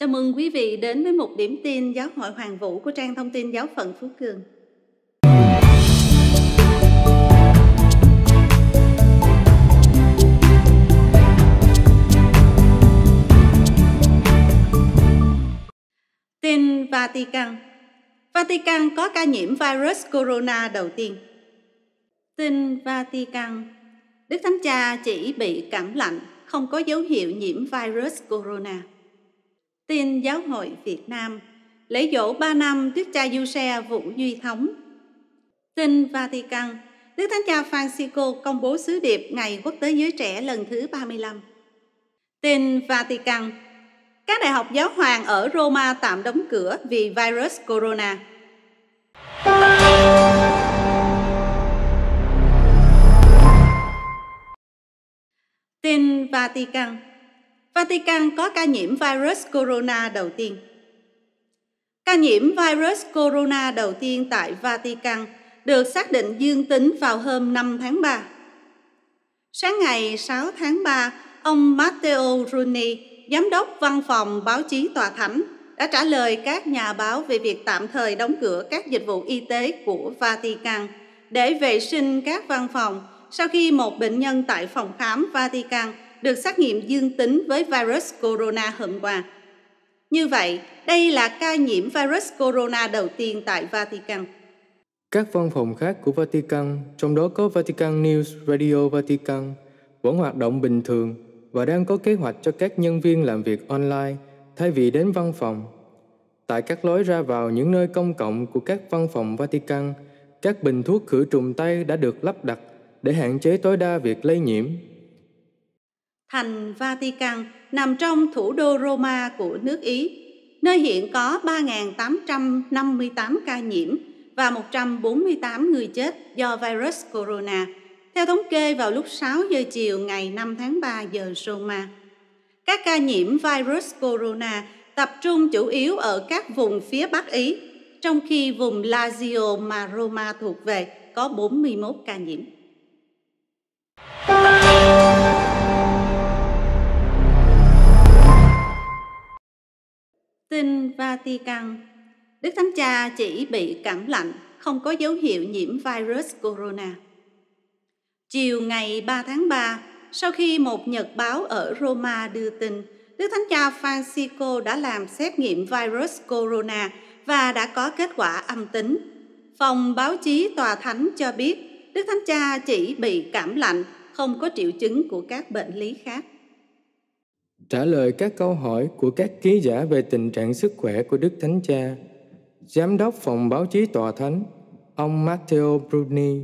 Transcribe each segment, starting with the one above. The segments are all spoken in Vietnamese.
Chào mừng quý vị đến với một điểm tin Giáo hội Hoàng Vũ của trang thông tin Giáo phận Phú Cường. Tin Vatican Vatican có ca nhiễm virus corona đầu tiên. Tin Vatican Đức Thánh Cha chỉ bị cảm lạnh, không có dấu hiệu nhiễm virus corona. Tin Giáo hội Việt Nam Lễ dỗ 3 năm Đức cha Du Xe Vũ Duy Thống Tin Vatican Đức Thánh cha Francisco công bố sứ điệp Ngày Quốc tế Giới Trẻ lần thứ 35 Tin Vatican Các đại học giáo hoàng ở Roma tạm đóng cửa vì virus corona Tin Vatican Vatican có ca nhiễm virus corona đầu tiên. Ca nhiễm virus corona đầu tiên tại Vatican được xác định dương tính vào hôm 5 tháng 3. Sáng ngày 6 tháng 3, ông Matteo Bruni, giám đốc văn phòng báo chí tòa thánh, đã trả lời các nhà báo về việc tạm thời đóng cửa các dịch vụ y tế của Vatican để vệ sinh các văn phòng sau khi một bệnh nhân tại phòng khám Vatican – được xét nghiệm dương tính với virus corona hôm qua. Như vậy, đây là ca nhiễm virus corona đầu tiên tại Vatican. Các văn phòng khác của Vatican, trong đó có Vatican News Radio Vatican, vẫn hoạt động bình thường và đang có kế hoạch cho các nhân viên làm việc online thay vì đến văn phòng. Tại các lối ra vào những nơi công cộng của các văn phòng Vatican, các bình thuốc khử trùng tay đã được lắp đặt để hạn chế tối đa việc lây nhiễm Thành Vatican nằm trong thủ đô Roma của nước Ý, nơi hiện có 3.858 ca nhiễm và 148 người chết do virus corona, theo thống kê vào lúc 6 giờ chiều ngày 5 tháng 3 giờ Roma. Các ca nhiễm virus corona tập trung chủ yếu ở các vùng phía Bắc Ý, trong khi vùng Lazio mà Roma thuộc về có 41 ca nhiễm. Tin Vatican Đức Thánh Cha chỉ bị cảm lạnh, không có dấu hiệu nhiễm virus corona. Chiều ngày 3 tháng 3, sau khi một nhật báo ở Roma đưa tin, Đức Thánh Cha Francisco đã làm xét nghiệm virus corona và đã có kết quả âm tính. Phòng báo chí Tòa Thánh cho biết, Đức Thánh Cha chỉ bị cảm lạnh, không có triệu chứng của các bệnh lý khác trả lời các câu hỏi của các ký giả về tình trạng sức khỏe của Đức Thánh Cha. Giám đốc phòng báo chí tòa thánh, ông Matteo Bruni,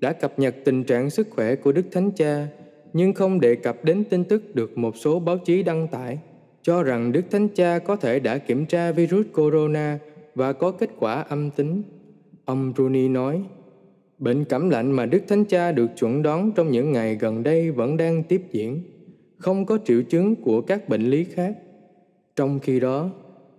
đã cập nhật tình trạng sức khỏe của Đức Thánh Cha nhưng không đề cập đến tin tức được một số báo chí đăng tải cho rằng Đức Thánh Cha có thể đã kiểm tra virus corona và có kết quả âm tính. Ông Bruni nói, bệnh cảm lạnh mà Đức Thánh Cha được chuẩn đoán trong những ngày gần đây vẫn đang tiếp diễn không có triệu chứng của các bệnh lý khác. Trong khi đó,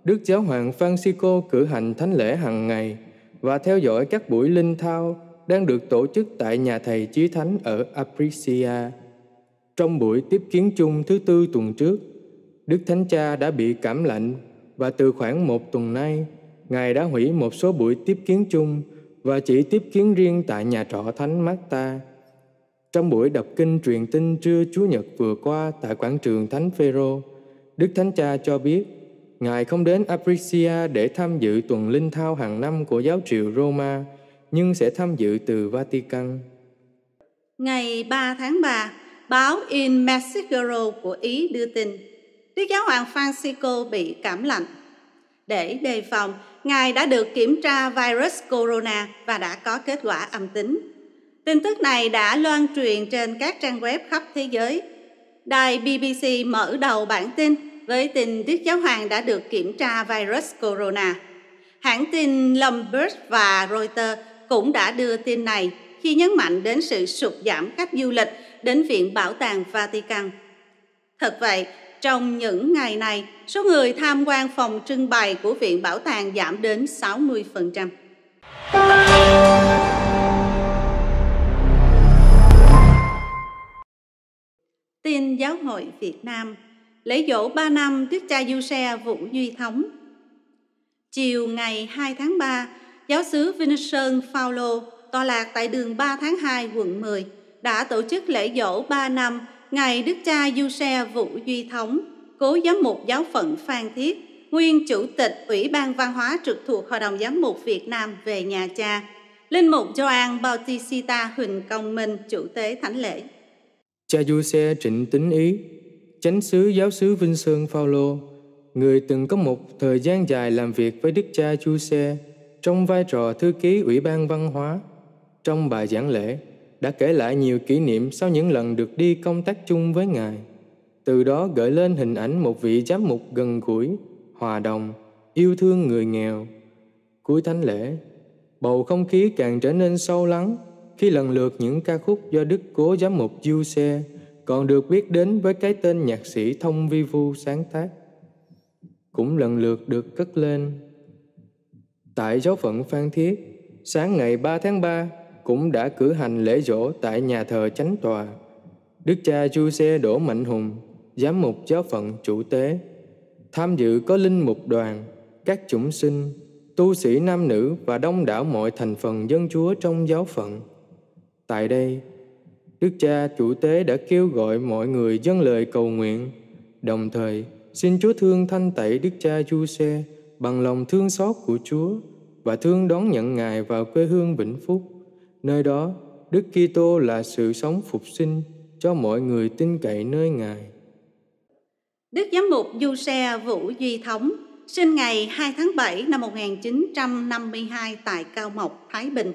Đức Giáo hoàng Francisco cử hành thánh lễ hàng ngày và theo dõi các buổi linh thao đang được tổ chức tại nhà thầy Chí Thánh ở Apricia. Trong buổi tiếp kiến chung thứ tư tuần trước, Đức Thánh Cha đã bị cảm lạnh và từ khoảng một tuần nay, Ngài đã hủy một số buổi tiếp kiến chung và chỉ tiếp kiến riêng tại nhà trọ Thánh Marta. Trong buổi đọc kinh truyền tin trưa Chúa Nhật vừa qua tại quảng trường Thánh Phêrô, Đức Thánh Cha cho biết Ngài không đến Aprisia để tham dự tuần linh thao hàng năm của giáo triều Roma, nhưng sẽ tham dự từ Vatican. Ngày 3 tháng 3, báo In Messaggero của Ý đưa tin Đức Giáo Hoàng Francisco bị cảm lạnh. Để đề phòng, Ngài đã được kiểm tra virus corona và đã có kết quả âm tính. Tin tức này đã loan truyền trên các trang web khắp thế giới. Đài BBC mở đầu bản tin với tin Đức Giáo Hoàng đã được kiểm tra virus corona. Hãng tin Lombard và Reuters cũng đã đưa tin này khi nhấn mạnh đến sự sụt giảm khách du lịch đến Viện Bảo tàng Vatican. Thật vậy, trong những ngày này, số người tham quan phòng trưng bày của Viện Bảo tàng giảm đến 60%. Tin Giáo hội Việt Nam Lễ dỗ 3 năm Đức cha Du Xe Vũ Duy Thống Chiều ngày 2 tháng 3, giáo sứ Vinson Paulo tọa lạc tại đường 3 tháng 2 quận 10 đã tổ chức lễ dỗ 3 năm Ngày Đức cha Du Xe Vũ Duy Thống, cố giám mục giáo phận Phan Thiết, nguyên chủ tịch Ủy ban Văn hóa trực thuộc Hội đồng Giám mục Việt Nam về nhà cha, Linh mục Joan Bautista Huỳnh Công Minh, chủ tế Thánh lễ cha du xe trịnh tính ý chánh sứ giáo sứ vinh sơn phaolô người từng có một thời gian dài làm việc với đức cha chu xe trong vai trò thư ký ủy ban văn hóa trong bài giảng lễ đã kể lại nhiều kỷ niệm sau những lần được đi công tác chung với ngài từ đó gợi lên hình ảnh một vị giám mục gần gũi hòa đồng yêu thương người nghèo cuối thánh lễ bầu không khí càng trở nên sâu lắng khi lần lượt những ca khúc do Đức Cố Giám mục Du Xe còn được biết đến với cái tên nhạc sĩ Thông Vi Vu sáng tác, cũng lần lượt được cất lên. Tại giáo phận Phan Thiết, sáng ngày 3 tháng 3 cũng đã cử hành lễ dỗ tại nhà thờ Chánh Tòa. Đức cha Du Xe Đỗ Mạnh Hùng, giám mục giáo phận chủ tế, tham dự có linh mục đoàn, các chủng sinh, tu sĩ nam nữ và đông đảo mọi thành phần dân chúa trong giáo phận. Tại đây, Đức Cha Chủ Tế đã kêu gọi mọi người dâng lời cầu nguyện, đồng thời xin Chúa thương thanh tẩy Đức Cha Du Xe bằng lòng thương xót của Chúa và thương đón nhận Ngài vào quê hương Vĩnh Phúc. Nơi đó, Đức Kitô là sự sống phục sinh cho mọi người tin cậy nơi Ngài. Đức Giám mục Du Xe Vũ Duy Thống sinh ngày 2 tháng 7 năm 1952 tại Cao Mộc, Thái Bình.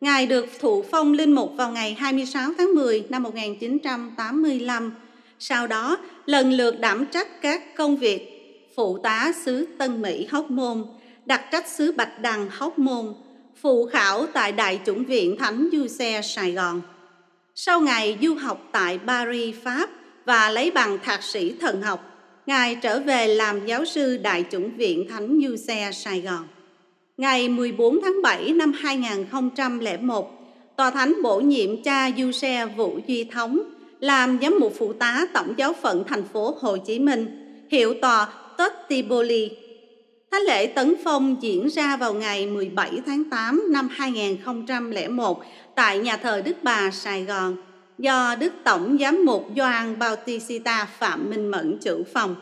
Ngài được thụ phong linh mục vào ngày 26 tháng 10 năm 1985, sau đó lần lượt đảm trách các công việc phụ tá xứ Tân Mỹ Hóc Môn, đặc trách xứ Bạch Đằng Hóc Môn, phụ khảo tại Đại chủng viện Thánh Du Xe Sài Gòn. Sau ngày du học tại Paris, Pháp và lấy bằng thạc sĩ thần học, Ngài trở về làm giáo sư Đại chủng viện Thánh Du Xe Sài Gòn ngày 14 tháng 7 năm 2001, Tòa Thánh bổ nhiệm cha Du Xe Vũ Duy Thống làm giám mục phụ tá tổng giáo phận thành phố Hồ Chí Minh, hiệu tòa Totiboli. Thánh lễ tấn phong diễn ra vào ngày 17 tháng 8 năm 2001 tại nhà thờ Đức Bà Sài Gòn do Đức Tổng Giám mục Doan Bautista Phạm Minh Mẫn chủ phòng.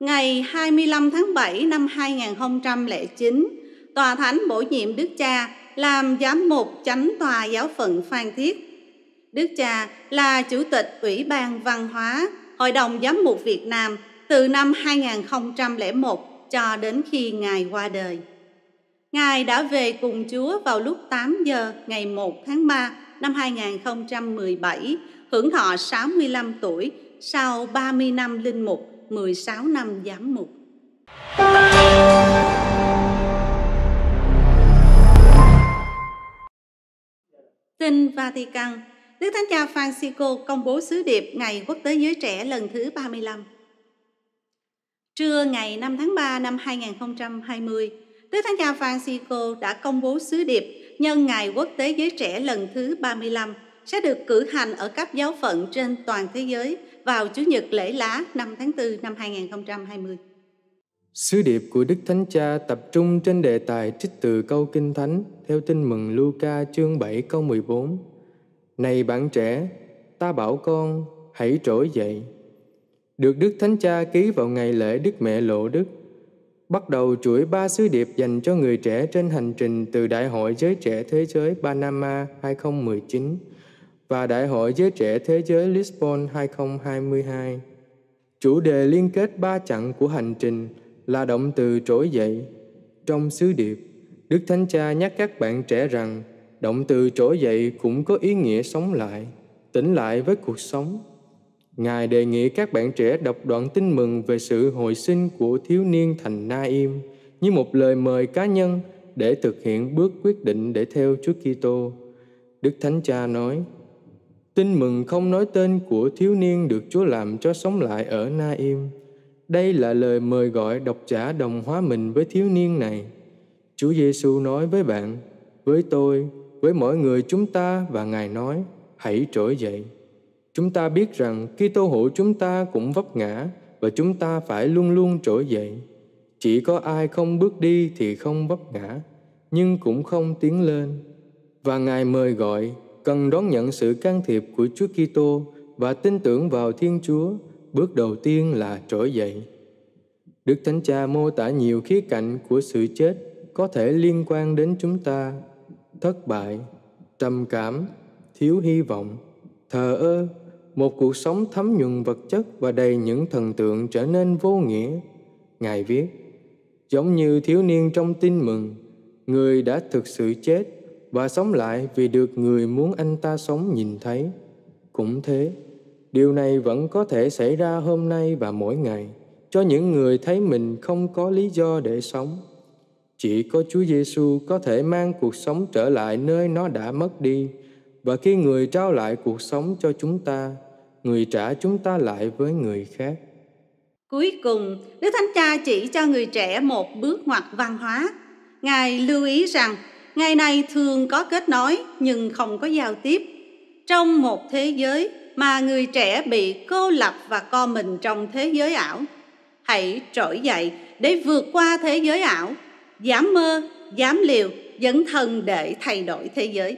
Ngày 25 tháng 7 năm 2009, tòa thánh bổ nhiệm đức cha làm giám mục chánh tòa giáo phận Phan Thiết. Đức cha là chủ tịch Ủy ban Văn hóa Hội đồng Giám mục Việt Nam từ năm 2001 cho đến khi Ngài qua đời. Ngài đã về cùng Chúa vào lúc 8 giờ ngày 1 tháng 3 năm 2017, hưởng thọ 65 tuổi sau 30 năm linh mục, 16 năm giám mục. Tin Vatican, Đức Thánh Cha Francisco công bố sứ điệp Ngày Quốc tế Giới Trẻ lần thứ 35. Trưa ngày 5 tháng 3 năm 2020, Đức Thánh Cha Francisco đã công bố sứ điệp nhân Ngày Quốc tế Giới Trẻ lần thứ 35 sẽ được cử hành ở các giáo phận trên toàn thế giới vào Chủ nhật lễ lá 5 tháng 4 năm 2020. Sứ điệp của Đức Thánh Cha tập trung trên đề tài trích từ câu Kinh Thánh theo tin mừng Luca chương 7 câu 14. Này bạn trẻ, ta bảo con, hãy trỗi dậy. Được Đức Thánh Cha ký vào ngày lễ Đức Mẹ Lộ Đức, bắt đầu chuỗi ba sứ điệp dành cho người trẻ trên hành trình từ Đại hội Giới Trẻ Thế Giới Panama 2019 và Đại hội Giới Trẻ Thế Giới Lisbon 2022. Chủ đề liên kết ba chặng của hành trình – là động từ trỗi dậy. Trong sứ điệp, Đức Thánh Cha nhắc các bạn trẻ rằng động từ trỗi dậy cũng có ý nghĩa sống lại, tỉnh lại với cuộc sống. Ngài đề nghị các bạn trẻ đọc đoạn tin mừng về sự hồi sinh của thiếu niên thành Na-im như một lời mời cá nhân để thực hiện bước quyết định để theo Chúa Kitô. Đức Thánh Cha nói: Tin mừng không nói tên của thiếu niên được Chúa làm cho sống lại ở Na-im đây là lời mời gọi độc giả đồng hóa mình với thiếu niên này. Chúa Giêsu nói với bạn, với tôi, với mỗi người chúng ta và Ngài nói, hãy trỗi dậy. Chúng ta biết rằng khi tô hữu chúng ta cũng vấp ngã và chúng ta phải luôn luôn trỗi dậy. Chỉ có ai không bước đi thì không vấp ngã, nhưng cũng không tiến lên. Và Ngài mời gọi cần đón nhận sự can thiệp của Chúa Kitô và tin tưởng vào Thiên Chúa Bước đầu tiên là trỗi dậy. Đức Thánh Cha mô tả nhiều khía cạnh của sự chết có thể liên quan đến chúng ta. Thất bại, trầm cảm, thiếu hy vọng, thờ ơ, một cuộc sống thấm nhuần vật chất và đầy những thần tượng trở nên vô nghĩa. Ngài viết, giống như thiếu niên trong tin mừng, người đã thực sự chết và sống lại vì được người muốn anh ta sống nhìn thấy. Cũng thế, điều này vẫn có thể xảy ra hôm nay và mỗi ngày cho những người thấy mình không có lý do để sống. Chỉ có Chúa Giêsu có thể mang cuộc sống trở lại nơi nó đã mất đi và khi người trao lại cuộc sống cho chúng ta, người trả chúng ta lại với người khác. Cuối cùng, Đức Thánh Cha chỉ cho người trẻ một bước ngoặt văn hóa. Ngài lưu ý rằng, ngày này thường có kết nối nhưng không có giao tiếp. Trong một thế giới mà người trẻ bị cô lập và co mình trong thế giới ảo. Hãy trỗi dậy để vượt qua thế giới ảo, dám mơ, dám liều, dấn thân để thay đổi thế giới.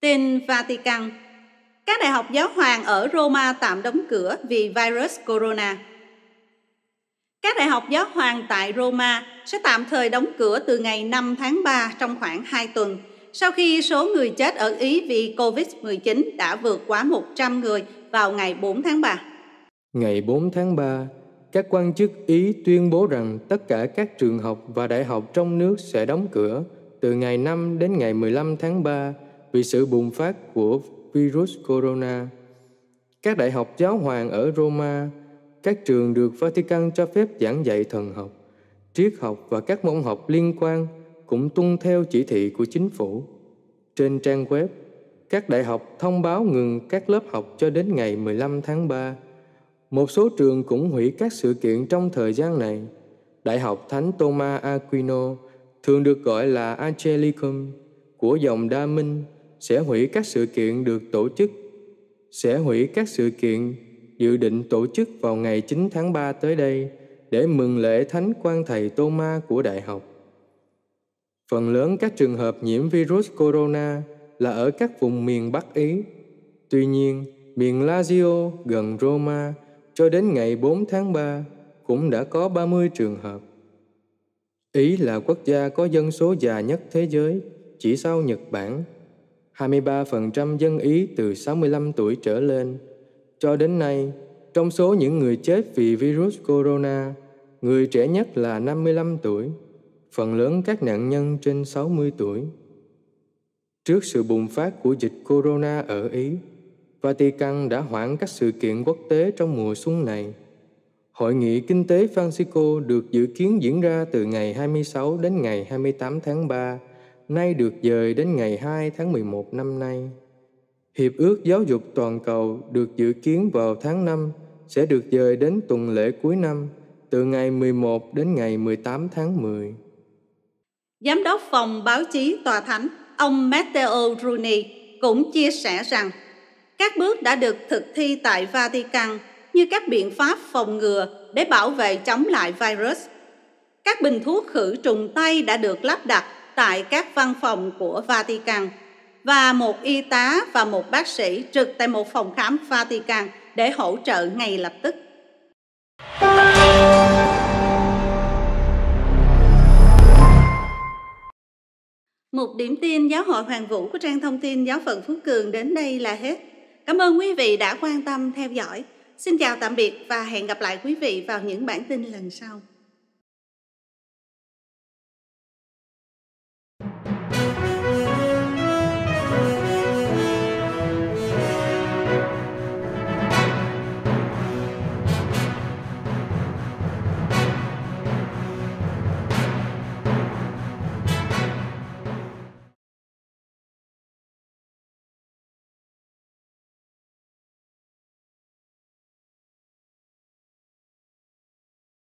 Tin Vatican Các đại học giáo hoàng ở Roma tạm đóng cửa vì virus corona. Các đại học giáo hoàng tại Roma sẽ tạm thời đóng cửa từ ngày 5 tháng 3 trong khoảng 2 tuần sau khi số người chết ở Ý vì COVID-19 đã vượt quá 100 người vào ngày 4 tháng 3. Ngày 4 tháng 3, các quan chức Ý tuyên bố rằng tất cả các trường học và đại học trong nước sẽ đóng cửa từ ngày 5 đến ngày 15 tháng 3 vì sự bùng phát của virus corona. Các đại học giáo hoàng ở Roma các trường được Vatican cho phép giảng dạy thần học, triết học và các môn học liên quan cũng tuân theo chỉ thị của chính phủ. Trên trang web, các đại học thông báo ngừng các lớp học cho đến ngày 15 tháng 3. Một số trường cũng hủy các sự kiện trong thời gian này. Đại học Thánh Thomas Aquino, thường được gọi là Angelicum, của dòng Đa Minh, sẽ hủy các sự kiện được tổ chức, sẽ hủy các sự kiện dự định tổ chức vào ngày 9 tháng 3 tới đây để mừng lễ Thánh quan Thầy Tô Ma của Đại học. Phần lớn các trường hợp nhiễm virus corona là ở các vùng miền Bắc Ý. Tuy nhiên, miền Lazio gần Roma cho đến ngày 4 tháng 3 cũng đã có 30 trường hợp. Ý là quốc gia có dân số già nhất thế giới, chỉ sau Nhật Bản. 23% dân Ý từ 65 tuổi trở lên – cho đến nay, trong số những người chết vì virus corona, người trẻ nhất là 55 tuổi, phần lớn các nạn nhân trên 60 tuổi. Trước sự bùng phát của dịch corona ở Ý, Vatican đã hoãn các sự kiện quốc tế trong mùa xuân này. Hội nghị kinh tế Francisco được dự kiến diễn ra từ ngày 26 đến ngày 28 tháng 3, nay được dời đến ngày 2 tháng 11 năm nay. Hiệp ước giáo dục toàn cầu được dự kiến vào tháng 5 sẽ được dời đến tuần lễ cuối năm từ ngày 11 đến ngày 18 tháng 10. Giám đốc phòng báo chí tòa thánh, ông Matteo Bruni cũng chia sẻ rằng các bước đã được thực thi tại Vatican như các biện pháp phòng ngừa để bảo vệ chống lại virus. Các bình thuốc khử trùng tay đã được lắp đặt tại các văn phòng của Vatican – và một y tá và một bác sĩ trực tại một phòng khám Vatican để hỗ trợ ngay lập tức. Một điểm tin Giáo hội Hoàng Vũ của trang thông tin Giáo phận Phú Cường đến đây là hết. Cảm ơn quý vị đã quan tâm theo dõi. Xin chào tạm biệt và hẹn gặp lại quý vị vào những bản tin lần sau.